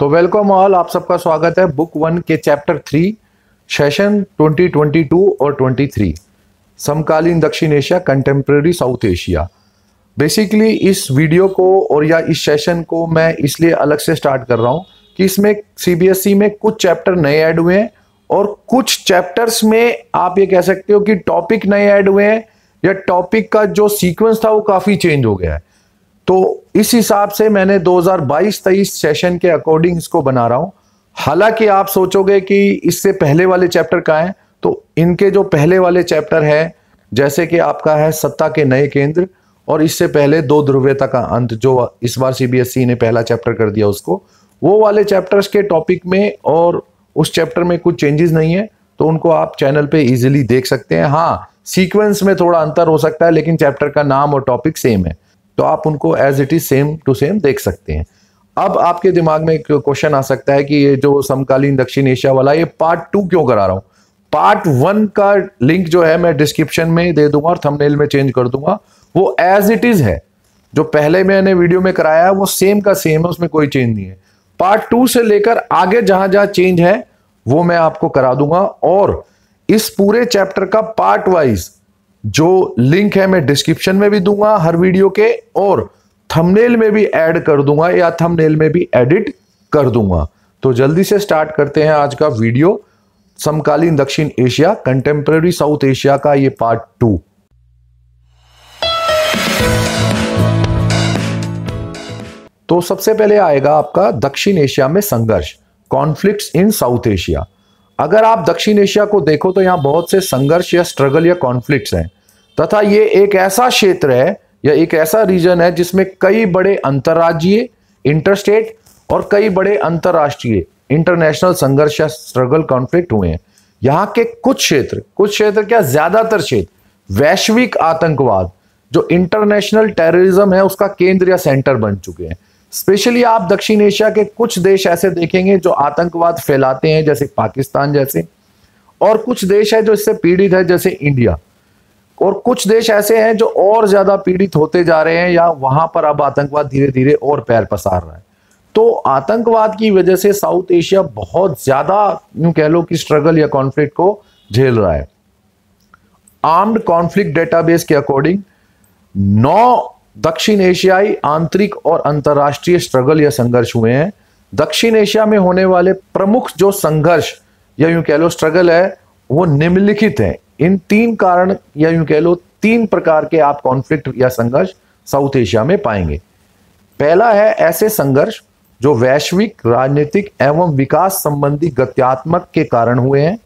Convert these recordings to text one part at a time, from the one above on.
तो welcome all आप सबका स्वागत है बुक वन के चैप्टर थ्री सेशन 2022 और 23 समकालीन दक्षिण एशिया कंटेम्प्रेरी साउथ एशिया बेसिकली इस वीडियो को और या इस सेशन को मैं इसलिए अलग से स्टार्ट कर रहा हूँ कि इसमें सीबीएसई e में कुछ चैप्टर नए ऐड हुए हैं और कुछ चैप्टर्स में आप ये कह सकते हो कि टॉपिक नए ऐड हुए हैं या टॉपिक का जो सीक्वेंस था वो काफ़ी चेंज हो गया है तो इस हिसाब से मैंने 2022-23 सेशन के अकॉर्डिंग इसको बना रहा हूं हालांकि आप सोचोगे कि इससे पहले वाले चैप्टर का है तो इनके जो पहले वाले चैप्टर है जैसे कि आपका है सत्ता के नए केंद्र और इससे पहले दो ध्रुव्यता का अंत जो इस बार सीबीएसई e ने पहला चैप्टर कर दिया उसको वो वाले चैप्टर्स के टॉपिक में और उस चैप्टर में कुछ चेंजेस नहीं है तो उनको आप चैनल पे इजीली देख सकते हैं हाँ सीक्वेंस में थोड़ा अंतर हो सकता है लेकिन चैप्टर का नाम और टॉपिक सेम है तो आप उनको as it is same to same देख सकते हैं अब आपके दिमाग में एक क्वेश्चन आ सकता है कि ये जो समकालीन दक्षिण एशिया वाला ये पार्ट टू क्यों करा रहा हूं पार्ट वन का लिंक जो है मैं डिस्क्रिप्शन में दे दूंगा और थंबनेल में चेंज कर दूंगा वो एज इट इज है जो पहले मैंने वीडियो में कराया है वो सेम का सेम है उसमें कोई चेंज नहीं है पार्ट टू से लेकर आगे जहां जहां चेंज है वो मैं आपको करा दूंगा और इस पूरे चैप्टर का पार्ट वाइज जो लिंक है मैं डिस्क्रिप्शन में भी दूंगा हर वीडियो के और थंबनेल में भी ऐड कर दूंगा या थंबनेल में भी एडिट कर दूंगा तो जल्दी से स्टार्ट करते हैं आज का वीडियो समकालीन दक्षिण एशिया कंटेम्प्रेरी साउथ एशिया का ये पार्ट टू तो सबसे पहले आएगा आपका दक्षिण एशिया में संघर्ष कॉन्फ्लिक्ट्स इन साउथ एशिया अगर आप दक्षिण एशिया को देखो तो यहाँ बहुत से संघर्ष या स्ट्रगल या कॉन्फ्लिक्ट्स हैं तथा ये एक ऐसा क्षेत्र है या एक ऐसा रीजन है जिसमें कई बड़े अंतर्राज्यीय इंटरस्टेट और कई बड़े अंतर्राष्ट्रीय इंटरनेशनल संघर्ष या स्ट्रगल कॉन्फ्लिक्ट हुए हैं यहाँ के कुछ क्षेत्र कुछ क्षेत्र क्या ज्यादातर क्षेत्र वैश्विक आतंकवाद जो इंटरनेशनल टेररिज्म है उसका केंद्र या सेंटर बन चुके हैं स्पेशली आप दक्षिण एशिया के कुछ देश ऐसे देखेंगे जो आतंकवाद फैलाते हैं जैसे पाकिस्तान जैसे और कुछ देश है जो इससे पीड़ित है जैसे इंडिया और कुछ देश ऐसे हैं जो और ज्यादा पीड़ित होते जा रहे हैं या वहां पर अब आतंकवाद धीरे धीरे और पैर पसार रहा है तो आतंकवाद की वजह से साउथ एशिया बहुत ज्यादा यूं कह लो कि स्ट्रगल या कॉन्फ्लिक्ट को झेल रहा है आर्म्ड कॉन्फ्लिक्ट डेटाबेस के अकॉर्डिंग नौ दक्षिण एशियाई आंतरिक और अंतर्राष्ट्रीय स्ट्रगल या संघर्ष हुए हैं दक्षिण एशिया में होने वाले प्रमुख जो संघर्ष या यूं कह लो स्ट्रगल है वो निम्नलिखित हैं इन तीन कारण या यूं कह लो तीन प्रकार के आप कॉन्फ्लिक्ट या संघर्ष साउथ एशिया में पाएंगे पहला है ऐसे संघर्ष जो वैश्विक राजनीतिक एवं विकास संबंधी गत्यात्मक के कारण हुए हैं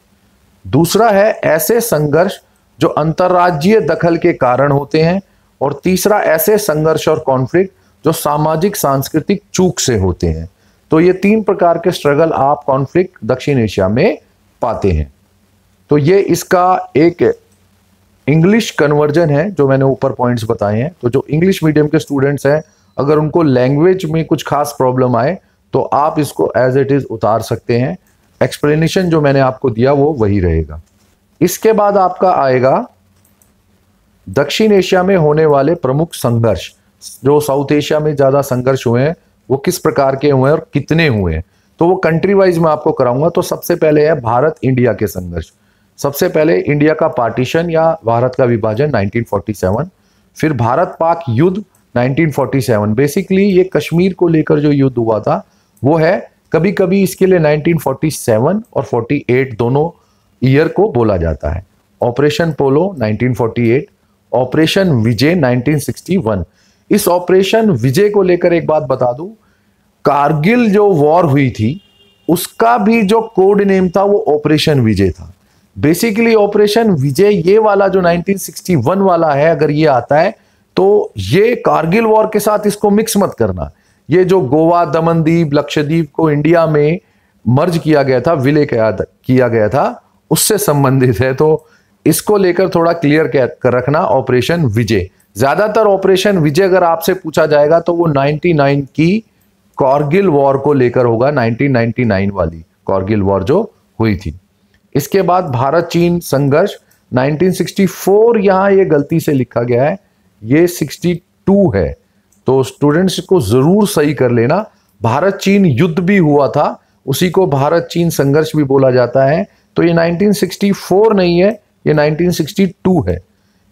दूसरा है ऐसे संघर्ष जो अंतर्राज्यीय दखल के कारण होते हैं और तीसरा ऐसे संघर्ष और कॉन्फ्लिक्ट जो सामाजिक सांस्कृतिक चूक से होते हैं तो ये तीन प्रकार के स्ट्रगल आप कॉन्फ्लिक्ट दक्षिण एशिया में पाते हैं तो ये इसका एक इंग्लिश कन्वर्जन है जो मैंने ऊपर पॉइंट्स बताए हैं तो जो इंग्लिश मीडियम के स्टूडेंट्स हैं अगर उनको लैंग्वेज में कुछ खास प्रॉब्लम आए तो आप इसको एज इट इज उतार सकते हैं एक्सप्लेनेशन जो मैंने आपको दिया वो वही रहेगा इसके बाद आपका आएगा दक्षिण एशिया में होने वाले प्रमुख संघर्ष जो साउथ एशिया में ज़्यादा संघर्ष हुए हैं वो किस प्रकार के हुए हैं और कितने हुए हैं तो वो कंट्री वाइज मैं आपको कराऊंगा तो सबसे पहले है भारत इंडिया के संघर्ष सबसे पहले इंडिया का पार्टीशन या भारत का विभाजन 1947 फिर भारत पाक युद्ध 1947 बेसिकली ये कश्मीर को लेकर जो युद्ध हुआ था वो है कभी कभी इसके लिए 1947 और 48 दोनों ईयर को बोला जाता है ऑपरेशन पोलो 1948 ऑपरेशन विजय 1961 इस ऑपरेशन विजय को लेकर एक बात बता दूं कारगिल जो वॉर हुई थी उसका भी जो कोड नेम था वो ऑपरेशन विजय था बेसिकली ऑपरेशन विजय ये वाला जो 1961 वाला है अगर ये आता है तो ये कारगिल वॉर के साथ इसको मिक्स मत करना ये जो गोवा दमनदीप लक्षद्वीप को इंडिया में मर्ज किया गया था विलय किया गया था उससे संबंधित है तो इसको लेकर थोड़ा क्लियर कर रखना ऑपरेशन विजय ज्यादातर ऑपरेशन विजय अगर आपसे पूछा जाएगा तो वो 99 की कारगिल वॉर को लेकर होगा 1999 वाली कारगिल वॉर जो हुई थी इसके बाद भारत चीन संघर्ष 1964 यहां ये गलती से लिखा गया है ये 62 है तो स्टूडेंट्स को ज़रूर सही कर लेना भारत चीन युद्ध भी हुआ था उसी को भारत चीन संघर्ष भी बोला जाता है तो ये 1964 नहीं है ये 1962 है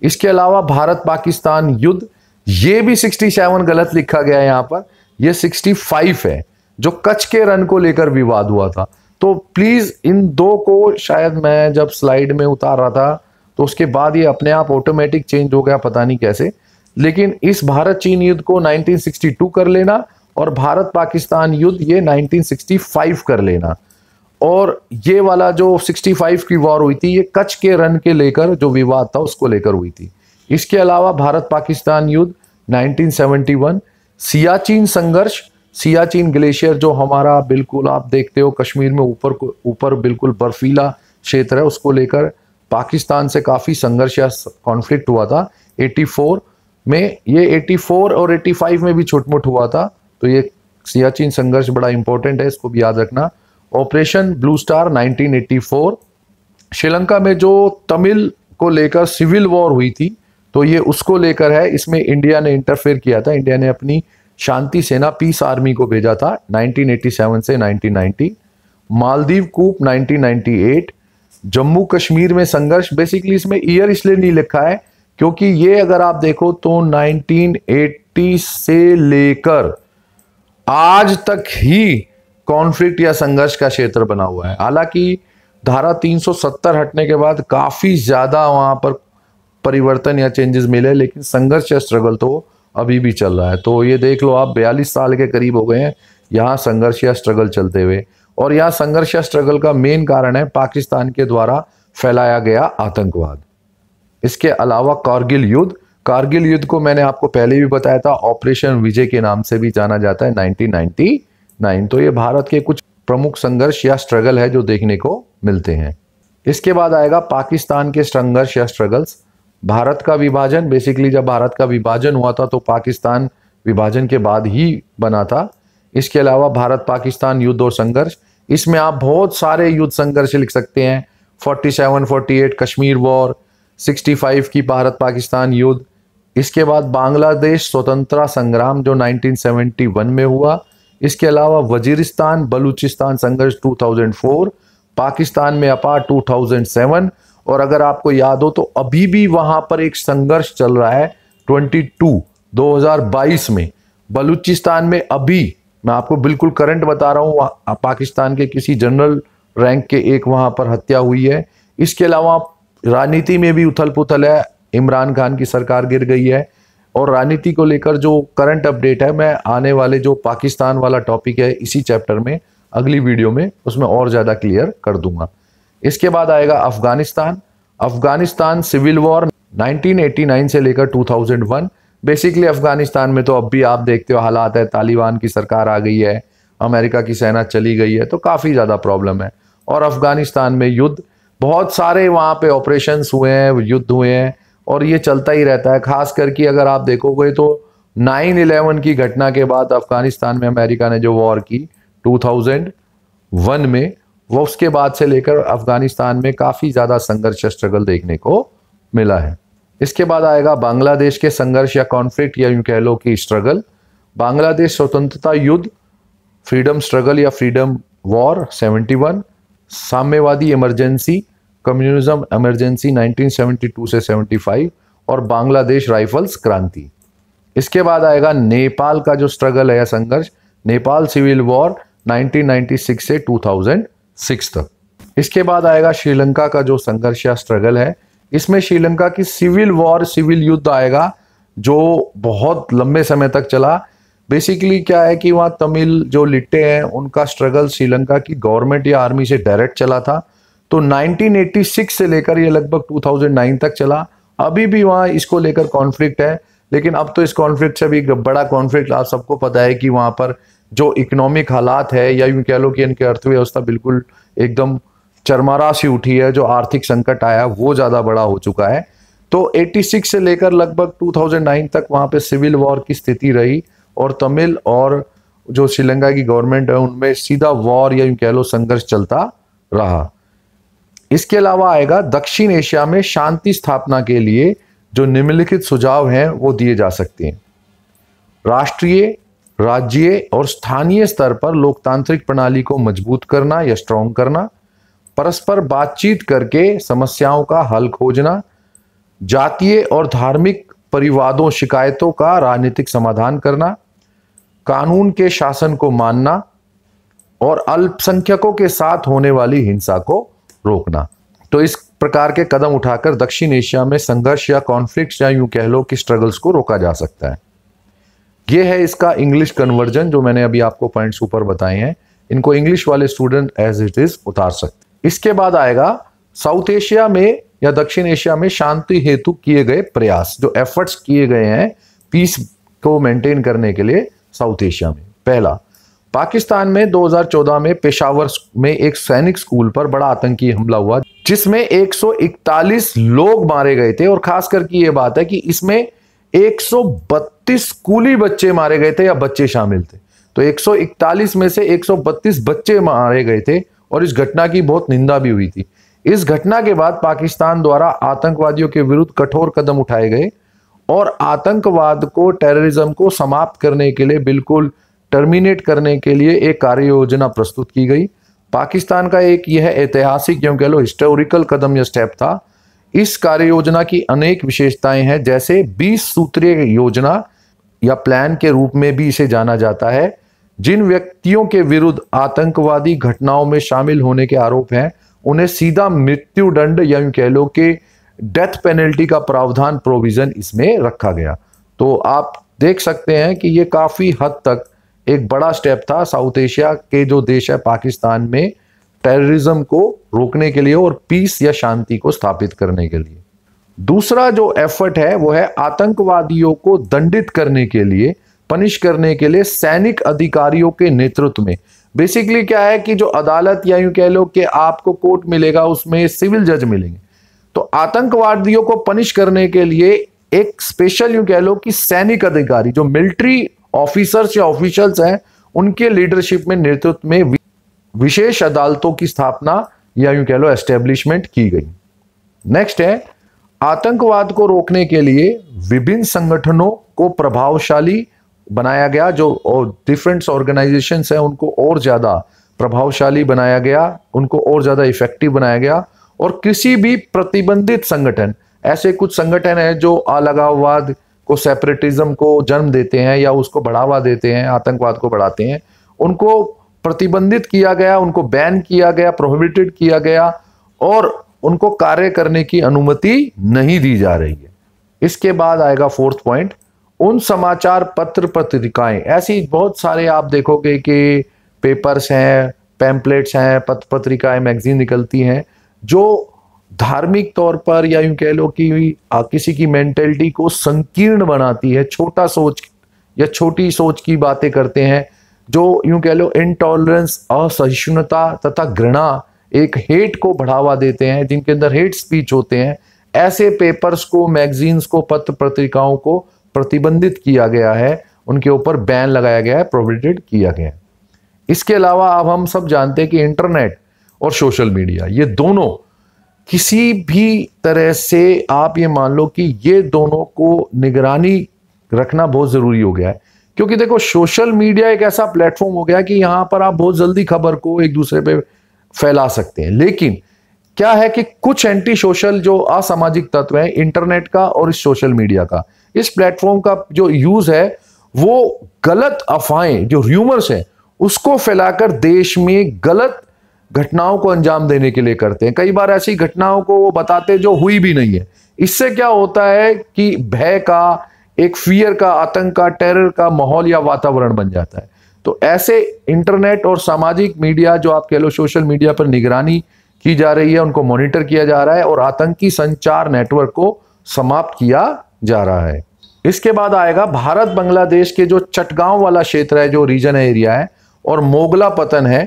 इसके अलावा भारत पाकिस्तान युद्ध ये भी 67 गलत लिखा गया है यहाँ पर ये 65 है जो कच्छ के रन को लेकर विवाद हुआ था तो प्लीज इन दो को शायद मैं जब स्लाइड में उतार रहा था तो उसके बाद ये अपने आप ऑटोमेटिक चेंज हो गया पता नहीं कैसे लेकिन इस भारत चीन युद्ध को 1962 कर लेना और भारत पाकिस्तान युद्ध ये 1965 कर लेना और ये वाला जो 65 की वॉर हुई थी ये कच्छ के रन के लेकर जो विवाद था उसको लेकर हुई थी इसके अलावा भारत पाकिस्तान युद्ध 1971 सियाचिन संघर्ष सियाचिन ग्लेशियर जो हमारा बिल्कुल आप देखते हो कश्मीर में ऊपर ऊपर बिल्कुल बर्फीला क्षेत्र है उसको लेकर पाकिस्तान से काफ़ी संघर्ष या कॉन्फ्लिक्ट हुआ था 84 में ये 84 और 85 में भी छुटमुट हुआ था तो ये सियाचिन संघर्ष बड़ा इंपॉर्टेंट है इसको भी याद रखना ऑपरेशन ब्लू स्टार 1984 श्रीलंका में जो तमिल को लेकर सिविल वॉर हुई थी तो ये उसको लेकर है इसमें इंडिया ने इंटरफेयर किया था इंडिया ने अपनी शांति सेना पीस आर्मी को भेजा था 1987 से 1990 मालदीव कूप 1998 जम्मू कश्मीर में संघर्ष बेसिकली इसमें ईयर इसलिए नहीं लिखा है क्योंकि ये अगर आप देखो तो 1980 से लेकर आज तक ही कॉन्फ्लिक्ट या संघर्ष का क्षेत्र बना हुआ है हालांकि धारा 370 हटने के बाद काफ़ी ज़्यादा वहां पर परिवर्तन या चेंजेस मिले लेकिन संघर्ष या स्ट्रगल तो अभी भी चल रहा है तो ये देख लो आप बयालीस साल के करीब हो गए हैं यहाँ संघर्ष या स्ट्रगल चलते हुए और यहाँ संघर्ष या स्ट्रगल का मेन कारण है पाकिस्तान के द्वारा फैलाया गया आतंकवाद इसके अलावा कारगिल युद्ध कारगिल युद्ध को मैंने आपको पहले भी बताया था ऑपरेशन विजय के नाम से भी जाना जाता है 1990 नाइन तो ये भारत के कुछ प्रमुख संघर्ष या स्ट्रगल है जो देखने को मिलते हैं इसके बाद आएगा पाकिस्तान के संघर्ष या स्ट्रगल्स भारत का विभाजन बेसिकली जब भारत का विभाजन हुआ था तो पाकिस्तान विभाजन के बाद ही बना था इसके अलावा भारत पाकिस्तान युद्ध और संघर्ष इसमें आप बहुत सारे युद्ध संघर्ष लिख सकते हैं 47, 48 कश्मीर वॉर 65 की भारत पाकिस्तान युद्ध इसके बाद बांग्लादेश स्वतंत्रता संग्राम जो 1971 में हुआ इसके अलावा वजीरिस्तान बलूचिस्तान संघर्ष 2004 पाकिस्तान में अपार 2007 और अगर आपको याद हो तो अभी भी वहां पर एक संघर्ष चल रहा है 22 2022 में बलूचिस्तान में अभी मैं आपको बिल्कुल करंट बता रहा हूँ पाकिस्तान के किसी जनरल रैंक के एक वहां पर हत्या हुई है इसके अलावा राजनीति में भी उथल पुथल है इमरान खान की सरकार गिर गई है और राजनीति को लेकर जो करंट अपडेट है मैं आने वाले जो पाकिस्तान वाला टॉपिक है इसी चैप्टर में अगली वीडियो में उसमें और ज़्यादा क्लियर कर दूंगा इसके बाद आएगा अफगानिस्तान अफगानिस्तान सिविल वॉर 1989 से लेकर 2001 बेसिकली अफगानिस्तान में तो अब भी आप देखते हो हालात है तालिबान की सरकार आ गई है अमेरिका की सेना चली गई है तो काफ़ी ज़्यादा प्रॉब्लम है और अफगानिस्तान में युद्ध बहुत सारे वहाँ पे ऑपरेशंस हुए हैं युद्ध हुए हैं और ये चलता ही रहता है खास करके अगर आप देखोगे तो नाइन इलेवन की घटना के बाद अफगानिस्तान में अमेरिका ने जो वॉर की 2001 में वो उसके बाद से लेकर अफगानिस्तान में काफ़ी ज़्यादा संघर्ष स्ट्रगल देखने को मिला है इसके बाद आएगा बांग्लादेश के संघर्ष या कॉन्फ्लिक्ट या यूँ कह लो कि स्ट्रगल बांग्लादेश स्वतंत्रता युद्ध फ्रीडम स्ट्रगल या फ्रीडम वॉर 71 साम्यवादी इमरजेंसी कम्युनिज्म एमरजेंसी 1972 से 75 और बांग्लादेश राइफल्स क्रांति इसके बाद आएगा नेपाल का जो स्ट्रगल है या संघर्ष नेपाल सिविल वॉर 1996 से 2006 तक इसके बाद आएगा श्रीलंका का जो संघर्ष या स्ट्रगल है इसमें श्रीलंका की सिविल वॉर सिविल युद्ध आएगा जो बहुत लंबे समय तक चला बेसिकली क्या है कि वहाँ तमिल जो लिट्टे हैं उनका स्ट्रगल श्रीलंका की गवर्नमेंट या आर्मी से डायरेक्ट चला था तो 1986 से लेकर ये लगभग 2009 तक चला अभी भी वहाँ इसको लेकर कॉन्फ्लिक्ट है लेकिन अब तो इस कॉन्फ्लिक्ट से भी बड़ा कॉन्फ्लिक्ट आप सबको पता है कि वहाँ पर जो इकोनॉमिक हालात है या यूँ कह लो कि इनकी अर्थव्यवस्था बिल्कुल एकदम चरमरा सी उठी है जो आर्थिक संकट आया वो ज़्यादा बड़ा हो चुका है तो 86 से लेकर लगभग 2009 तक वहाँ पे सिविल वॉर की स्थिति रही और तमिल और जो श्रीलंका की गवर्नमेंट है उनमें सीधा वॉर या यूँ कह लो संघर्ष चलता रहा इसके अलावा आएगा दक्षिण एशिया में शांति स्थापना के लिए जो निम्नलिखित सुझाव हैं वो दिए जा सकते हैं राष्ट्रीय राज्य और स्थानीय स्तर पर लोकतांत्रिक प्रणाली को मजबूत करना या स्ट्रॉन्ग करना परस्पर बातचीत करके समस्याओं का हल खोजना जातीय और धार्मिक परिवादों शिकायतों का राजनीतिक समाधान करना कानून के शासन को मानना और अल्पसंख्यकों के साथ होने वाली हिंसा को रोकना तो इस प्रकार के कदम उठाकर दक्षिण एशिया में संघर्ष या कॉन्फ्लिक्ट या यूं कह लो कि स्ट्रगल्स को रोका जा सकता है ये है इसका इंग्लिश कन्वर्जन जो मैंने अभी आपको पॉइंट्स ऊपर बताए हैं इनको इंग्लिश वाले स्टूडेंट एज इट इज उतार सकते इसके बाद आएगा साउथ एशिया में या दक्षिण एशिया में शांति हेतु किए गए प्रयास जो एफर्ट्स किए गए हैं पीस को मेंटेन करने के लिए साउथ एशिया में पहला पाकिस्तान में 2014 में पेशावर में एक सैनिक स्कूल पर बड़ा आतंकी हमला हुआ जिसमें 141 लोग मारे गए थे और खास करके ये बात है कि इसमें 132 स्कूली बच्चे मारे गए थे या बच्चे शामिल थे तो 141 में से 132 बच्चे मारे गए थे और इस घटना की बहुत निंदा भी हुई थी इस घटना के बाद पाकिस्तान द्वारा आतंकवादियों के विरुद्ध कठोर कदम उठाए गए और आतंकवाद को टेररिज्म को समाप्त करने के लिए बिल्कुल टर्मिनेट करने के लिए एक कार्य योजना प्रस्तुत की गई पाकिस्तान का एक यह ऐतिहासिक यूँ कह लो हिस्टोरिकल कदम या स्टेप था इस कार्य योजना की अनेक विशेषताएं हैं जैसे 20 सूत्रीय योजना या प्लान के रूप में भी इसे जाना जाता है जिन व्यक्तियों के विरुद्ध आतंकवादी घटनाओं में शामिल होने के आरोप हैं उन्हें सीधा मृत्यु दंड या यूँ कह लो कि डेथ पेनल्टी का प्रावधान प्रोविज़न इसमें रखा गया तो आप देख सकते हैं कि ये काफ़ी हद तक एक बड़ा स्टेप था साउथ एशिया के जो देश है पाकिस्तान में टेररिज्म को रोकने के लिए और पीस या शांति को स्थापित करने के लिए दूसरा जो एफर्ट है वो है आतंकवादियों को दंडित करने के लिए पनिश करने के लिए सैनिक अधिकारियों के नेतृत्व में बेसिकली क्या है कि जो अदालत या यूं कह लो कि आपको कोर्ट मिलेगा उसमें सिविल जज मिलेंगे तो आतंकवादियों को पनिश करने के लिए एक स्पेशल यूं कह लो कि सैनिक अधिकारी जो मिलिट्री ऑफिसर्स या ऑफिशियल्स हैं उनके लीडरशिप में नेतृत्व में विशेष अदालतों की स्थापना या यूं कह लो एस्टेब्लिशमेंट की गई नेक्स्ट है आतंकवाद को रोकने के लिए विभिन्न संगठनों को प्रभावशाली बनाया गया जो डिफरेंट ऑर्गेनाइजेशन हैं उनको और ज़्यादा प्रभावशाली बनाया गया उनको और ज़्यादा इफेक्टिव बनाया गया और किसी भी प्रतिबंधित संगठन ऐसे कुछ संगठन है जो अलगाववाद को सेपरेटिज्म को जन्म देते हैं या उसको बढ़ावा देते हैं आतंकवाद को बढ़ाते हैं उनको प्रतिबंधित किया गया उनको बैन किया गया प्रोहिबिटेड किया गया और उनको कार्य करने की अनुमति नहीं दी जा रही है इसके बाद आएगा फोर्थ पॉइंट उन समाचार पत्र पत्रिकाएं ऐसी बहुत सारे आप देखोगे कि पेपर्स हैं पैम्पलेट्स हैं पत्र पत्रिकाएं मैगजीन निकलती हैं जो धार्मिक तौर पर या यूं कह लो कि किसी की मेंटेलिटी को संकीर्ण बनाती है छोटा सोच या छोटी सोच की बातें करते हैं जो यूं कह लो इनटॉलरेंस असहिष्णुता तथा घृणा एक हेट को बढ़ावा देते हैं जिनके अंदर हेट स्पीच होते हैं ऐसे पेपर्स को मैगजीन्स को पत्र पत्रिकाओं को प्रतिबंधित किया गया है उनके ऊपर बैन लगाया गया है प्रोविडेड किया गया है इसके अलावा अब हम सब जानते हैं कि इंटरनेट और सोशल मीडिया ये दोनों किसी भी तरह से आप ये मान लो कि ये दोनों को निगरानी रखना बहुत ज़रूरी हो गया है क्योंकि देखो सोशल मीडिया एक ऐसा प्लेटफॉर्म हो गया कि यहाँ पर आप बहुत जल्दी खबर को एक दूसरे पे फैला सकते हैं लेकिन क्या है कि कुछ एंटी सोशल जो असामाजिक तत्व हैं इंटरनेट का और इस सोशल मीडिया का इस प्लेटफॉर्म का जो यूज है वो गलत अफवाहें जो र्यूमर्स हैं उसको फैलाकर देश में गलत घटनाओं को अंजाम देने के लिए करते हैं कई बार ऐसी घटनाओं को वो बताते जो हुई भी नहीं है इससे क्या होता है कि भय का एक फियर का आतंक का टेरर का माहौल या वातावरण बन जाता है तो ऐसे इंटरनेट और सामाजिक मीडिया जो आप कह लो सोशल मीडिया पर निगरानी की जा रही है उनको मॉनिटर किया जा रहा है और आतंकी संचार नेटवर्क को समाप्त किया जा रहा है इसके बाद आएगा भारत बांग्लादेश के जो चटगांव वाला क्षेत्र है जो रीजन है एरिया है और मोगला पतन है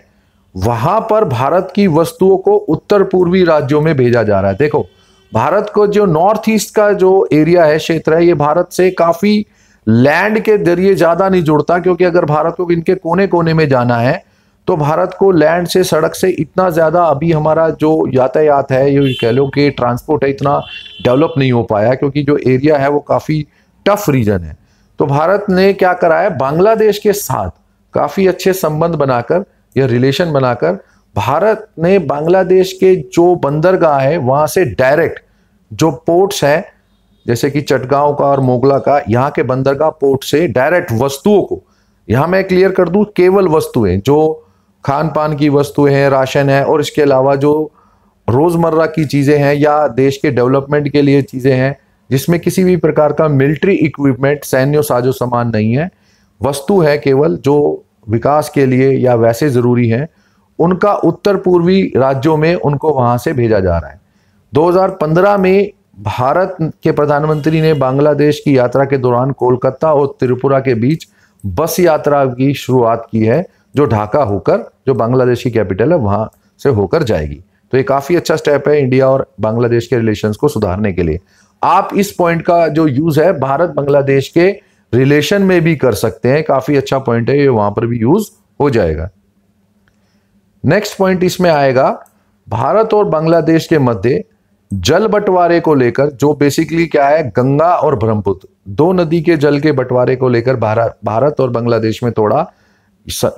वहां पर भारत की वस्तुओं को उत्तर पूर्वी राज्यों में भेजा जा रहा है देखो भारत को जो नॉर्थ ईस्ट का जो एरिया है क्षेत्र है ये भारत से काफी लैंड के जरिए ज्यादा नहीं जुड़ता क्योंकि अगर भारत को इनके कोने कोने में जाना है तो भारत को लैंड से सड़क से इतना ज़्यादा अभी हमारा जो यातायात है ये कह लो कि ट्रांसपोर्ट है इतना डेवलप नहीं हो पाया क्योंकि जो एरिया है वो काफ़ी टफ रीजन है तो भारत ने क्या करा है बांग्लादेश के साथ काफ़ी अच्छे संबंध बनाकर यह रिलेशन बनाकर भारत ने बांग्लादेश के जो बंदरगाह है वहां से डायरेक्ट जो पोर्ट्स हैं जैसे कि चटगांव का और मोगला का यहाँ के बंदरगाह पोर्ट से डायरेक्ट वस्तुओं को यहां मैं क्लियर कर दू केवल वस्तुएं जो खान पान की वस्तुएं हैं राशन है और इसके अलावा जो रोज़मर्रा की चीज़ें हैं या देश के डेवलपमेंट के लिए चीज़ें हैं जिसमें किसी भी प्रकार का मिलिट्री इक्विपमेंट सैन्य साजो सामान नहीं है वस्तु है केवल जो विकास के लिए या वैसे ज़रूरी हैं उनका उत्तर पूर्वी राज्यों में उनको वहाँ से भेजा जा रहा है 2015 में भारत के प्रधानमंत्री ने बांग्लादेश की यात्रा के दौरान कोलकाता और त्रिपुरा के बीच बस यात्रा की शुरुआत की है जो ढाका होकर जो बांग्लादेश की कैपिटल है वहाँ से होकर जाएगी तो ये काफ़ी अच्छा स्टेप है इंडिया और बांग्लादेश के रिलेशंस को सुधारने के लिए आप इस पॉइंट का जो यूज़ है भारत बांग्लादेश के रिलेशन में भी कर सकते हैं काफी अच्छा पॉइंट है ये वहां पर भी यूज हो जाएगा नेक्स्ट पॉइंट इसमें आएगा भारत और बांग्लादेश के मध्य जल बंटवारे को लेकर जो बेसिकली क्या है गंगा और ब्रह्मपुत्र दो नदी के जल के बंटवारे को लेकर भारत भारत और बांग्लादेश में थोड़ा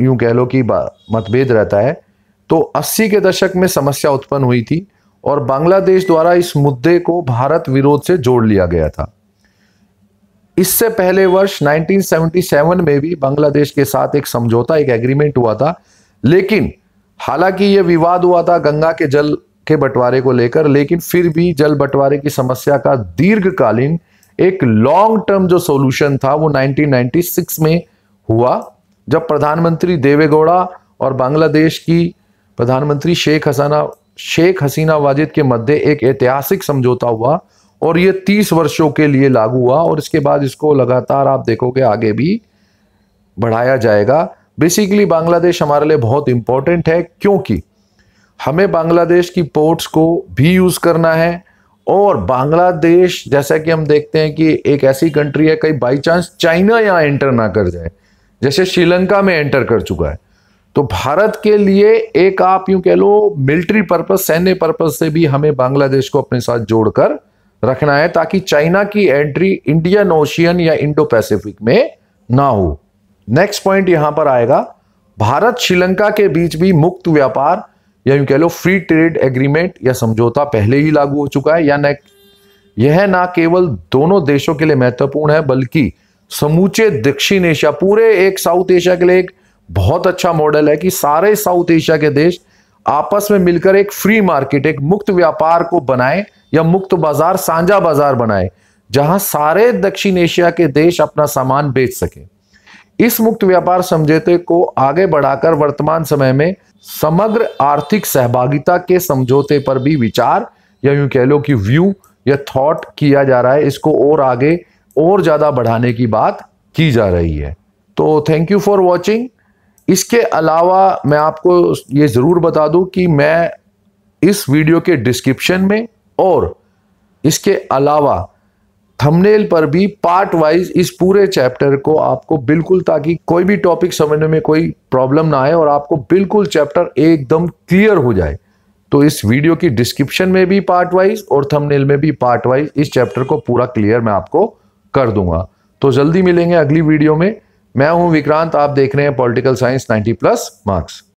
यूं कह लो कि मतभेद रहता है तो 80 के दशक में समस्या उत्पन्न हुई थी और बांग्लादेश द्वारा इस मुद्दे को भारत विरोध से जोड़ लिया गया था इससे पहले वर्ष 1977 में भी बांग्लादेश के साथ एक समझौता एक एग्रीमेंट हुआ था लेकिन हालांकि यह विवाद हुआ था गंगा के जल के बंटवारे को लेकर लेकिन फिर भी जल बंटवारे की समस्या का दीर्घकालीन एक लॉन्ग टर्म जो सॉल्यूशन था वो 1996 में हुआ जब प्रधानमंत्री देवेगौड़ा और बांग्लादेश की प्रधानमंत्री शेख हसाना शेख हसीना वाजिद के मध्य एक ऐतिहासिक समझौता हुआ और ये तीस वर्षों के लिए लागू हुआ और इसके बाद इसको लगातार आप देखोगे आगे भी बढ़ाया जाएगा बेसिकली बांग्लादेश हमारे लिए बहुत इंपॉर्टेंट है क्योंकि हमें बांग्लादेश की पोर्ट्स को भी यूज़ करना है और बांग्लादेश जैसा कि हम देखते हैं कि एक ऐसी कंट्री है कहीं बाई चांस चाइना यहाँ एंटर ना कर जाए जैसे श्रीलंका में एंटर कर चुका है तो भारत के लिए एक आप यूं कह लो मिलिट्री पर्पज सैन्य पर्पज से भी हमें बांग्लादेश को अपने साथ जोड़कर रखना है ताकि चाइना की एंट्री इंडियन ओशियन या इंडो पैसिफिक में ना हो नेक्स्ट पॉइंट यहां पर आएगा भारत श्रीलंका के बीच भी मुक्त व्यापार या यूं कह लो फ्री ट्रेड एग्रीमेंट या समझौता पहले ही लागू हो चुका है या न यह ना केवल दोनों देशों के लिए महत्वपूर्ण है बल्कि समूचे दक्षिण एशिया पूरे एक साउथ एशिया के लिए एक बहुत अच्छा मॉडल है कि सारे साउथ एशिया के देश आपस में मिलकर एक फ्री मार्केट एक मुक्त व्यापार को बनाएं या मुक्त बाजार सांझा बाजार बनाए जहां सारे दक्षिण एशिया के देश अपना सामान बेच सके इस मुक्त व्यापार समझौते को आगे बढ़ाकर वर्तमान समय में समग्र आर्थिक सहभागिता के समझौते पर भी विचार या यूं कह लो कि व्यू या थॉट किया जा रहा है इसको और आगे और ज़्यादा बढ़ाने की बात की जा रही है तो थैंक यू फॉर वॉचिंग इसके अलावा मैं आपको ये ज़रूर बता दूं कि मैं इस वीडियो के डिस्क्रिप्शन में और इसके अलावा थंबनेल पर भी पार्ट वाइज इस पूरे चैप्टर को आपको बिल्कुल ताकि कोई भी टॉपिक समझने में कोई प्रॉब्लम ना आए और आपको बिल्कुल चैप्टर एकदम क्लियर हो जाए तो इस वीडियो की डिस्क्रिप्शन में भी पार्ट वाइज और थंबनेल में भी पार्ट वाइज इस चैप्टर को पूरा क्लियर मैं आपको कर दूंगा तो जल्दी मिलेंगे अगली वीडियो में मैं हूं विक्रांत आप देख रहे हैं पॉलिटिकल साइंस 90 प्लस मार्क्स